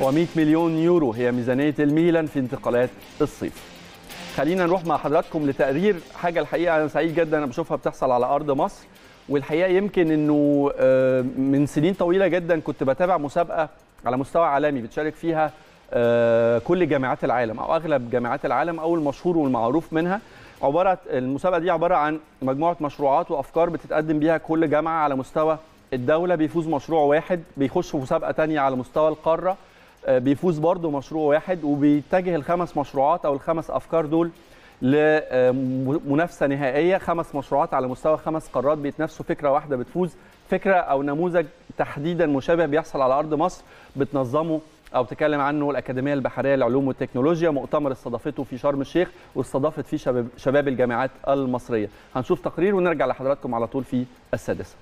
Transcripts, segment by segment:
و100 مليون يورو هي ميزانية الميلان في انتقالات الصيف خلينا نروح مع حضراتكم لتقرير حاجة الحقيقة أنا سعيد جدا أنا بشوفها بتحصل على أرض مصر والحقيقة يمكن أنه آه، من سنين طويلة جدا كنت بتابع مسابقة على مستوى عالمي بتشارك فيها آه، كل جامعات العالم أو أغلب جامعات العالم أو المشهور والمعروف منها عبارة المسابقة دي عبارة عن مجموعة مشروعات وأفكار بتتقدم بيها كل جامعة على مستوى الدولة بيفوز مشروع واحد بيخش في مسابقة تانية على مستوى القارة آه، بيفوز برضه مشروع واحد وبيتجه الخمس مشروعات او الخمس افكار دول لمنافسه آه، نهائيه خمس مشروعات على مستوى خمس قارات بيتنافسوا فكره واحده بتفوز فكره او نموذج تحديدا مشابه بيحصل على ارض مصر بتنظمه او تكلم عنه الاكاديميه البحريه للعلوم والتكنولوجيا مؤتمر استضافته في شرم الشيخ واستضافت فيه شباب الجامعات المصريه هنشوف تقرير ونرجع لحضراتكم على طول في السادسه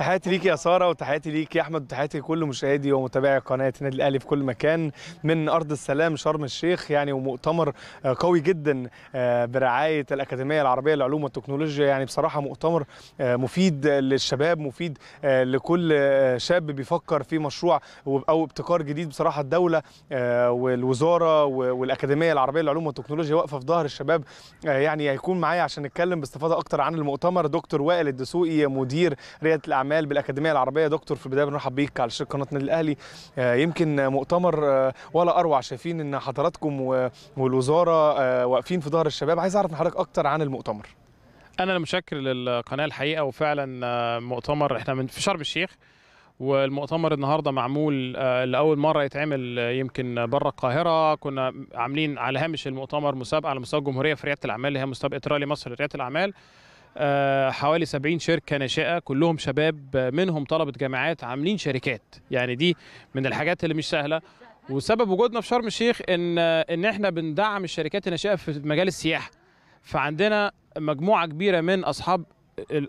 تحياتي ليك يا ساره وتحياتي ليك يا احمد وتحياتي لكل مشاهدي ومتابعي قناه النادي الاهلي في كل مكان من ارض السلام شرم الشيخ يعني ومؤتمر آه، قوي جدا آه، برعايه الاكاديميه العربيه للعلوم والتكنولوجيا يعني بصراحه مؤتمر آه، مفيد للشباب مفيد لكل شاب بيفكر في مشروع او ابتكار جديد بصراحه الدوله والوزاره والاكاديميه العربيه للعلوم والتكنولوجيا واقفه في ظهر الشباب يعني هيكون معايا عشان نتكلم باستفاضه اكتر عن المؤتمر دكتور وائل الدسوقي مدير رياده الاعمال الاعمال بالاكاديميه العربيه دكتور في البدايه بنرحب بيك على شاشه قناه النادي الاهلي آه، يمكن مؤتمر آه، ولا اروع شايفين ان حضراتكم والوزاره آه، واقفين في ظهر الشباب عايز اعرف من حضرتك اكتر عن المؤتمر انا مشكر للقناه الحقيقه وفعلا مؤتمر احنا من في شرم الشيخ والمؤتمر النهارده معمول لاول مره يتعمل يمكن بره القاهره كنا عاملين على هامش المؤتمر مسابقه على مستوى الجمهوريه في رياده الاعمال اللي هي مسابقه رالي مصر لرياده الاعمال آه، حوالي 70 شركه ناشئه كلهم شباب منهم طلبه جامعات عاملين شركات يعني دي من الحاجات اللي مش سهله وسبب وجودنا في شرم الشيخ ان ان احنا بندعم الشركات الناشئه في مجال السياحه فعندنا مجموعه كبيره من اصحاب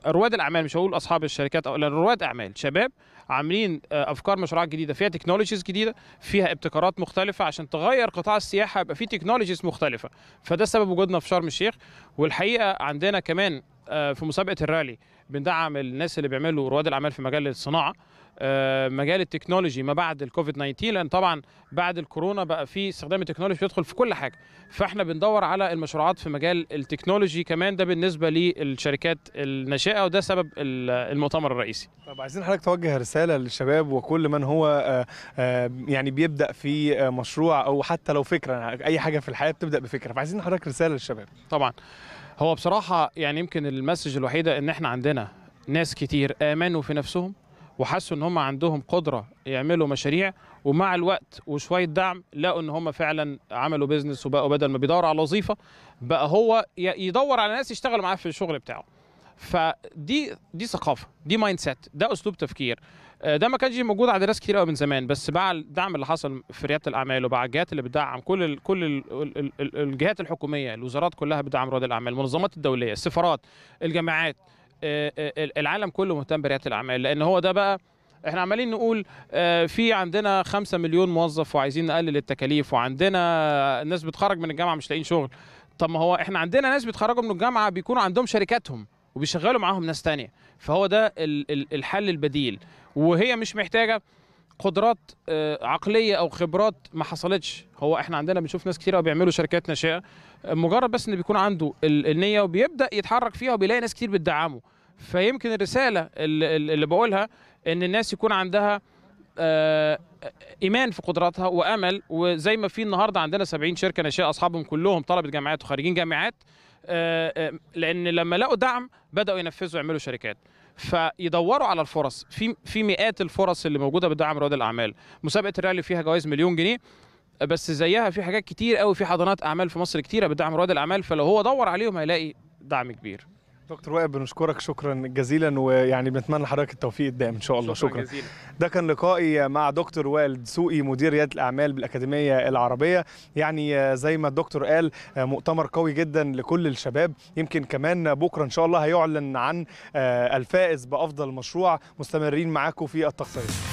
رواد الاعمال مش هقول اصحاب الشركات او رواد اعمال شباب عاملين آه، افكار مشروعات جديده فيها تكنولوجيز جديده فيها ابتكارات مختلفه عشان تغير قطاع السياحه يبقى فيه تكنولوجيز مختلفه فده سبب وجودنا في شرم الشيخ والحقيقه عندنا كمان آه، في مسابقه الرالي بندعم الناس اللي بيعملوا رواد الاعمال في مجال الصناعه آه، مجال التكنولوجي ما بعد الكوفيد 19 لان طبعا بعد الكورونا بقى في استخدام التكنولوجي بيدخل في كل حاجه فاحنا بندور على المشروعات في مجال التكنولوجي كمان ده بالنسبه للشركات الناشئه وده سبب المؤتمر الرئيسي طب عايزين حضرتك توجه رساله للشباب وكل من هو آه، يعني بيبدا في مشروع او حتى لو فكره اي حاجه في الحياه بتبدا بفكره فعايزين حضرتك رساله للشباب طبعا هو بصراحه يعني يمكن المسج الوحيده ان احنا عندنا ناس كتير امنوا في نفسهم وحسوا ان هم عندهم قدره يعملوا مشاريع ومع الوقت وشويه دعم لقوا ان هم فعلا عملوا بيزنس وبقوا بدل ما بيدور على وظيفه بقى هو يدور على ناس يشتغلوا معاه في الشغل بتاعه فدي دي ثقافه دي مايند سيت ده اسلوب تفكير آه، ده ما كانش موجود عند ناس كتير قوي من زمان بس مع الدعم اللي حصل في رياده الاعمال وبعد الجهات اللي بتدعم كل الـ كل الـ الـ الجهات الحكوميه الوزارات كلها بتدعم رواد الاعمال المنظمات الدوليه السفارات الجامعات آه، آه، العالم كله مهتم برياده الاعمال لان هو ده بقى احنا عمالين نقول في عندنا 5 مليون موظف وعايزين نقلل التكاليف وعندنا ناس بتخرج من الجامعه مش لاقيين شغل طب ما هو احنا عندنا ناس بيتخرجوا من الجامعه بيكونوا عندهم شركاتهم وبيشغلوا معاهم ناس تانية فهو ده الحل البديل وهي مش محتاجه قدرات آه، عقليه او خبرات ما حصلتش هو احنا عندنا بنشوف ناس كتير بيعملوا شركات ناشئه مجرد بس ان بيكون عنده النيه وبيبدا يتحرك فيها وبيلاقي ناس كتير بتدعمه فيمكن الرساله اللي بقولها ان الناس يكون عندها آه، ايمان في قدراتها وامل وزي ما في النهارده عندنا 70 شركه ناشئه اصحابهم كلهم طلبه جامعات وخارجين جامعات آه، آه، لان لما لقوا دعم بداوا ينفذوا يعملوا شركات فيدوروا على الفرص في في مئات الفرص اللي موجوده بدعم رواد الاعمال مسابقه الرالي فيها جوائز مليون جنيه بس زيها في حاجات كتير قوي في حضانات اعمال في مصر كتيره بدعم رواد الاعمال فلو هو دور عليهم هيلاقي دعم كبير دكتور وائل بنشكرك شكرا جزيلا ويعني بنتمنى لحضرتك التوفيق الدائم ان شاء الله شكرا, شكرا. جزيلا. ده كان لقائي مع دكتور وائل دسوقي مدير رياده الاعمال بالاكاديميه العربيه يعني زي ما الدكتور قال مؤتمر قوي جدا لكل الشباب يمكن كمان بكره ان شاء الله هيعلن عن آه، الفائز بافضل مشروع مستمرين معاكم في التقصير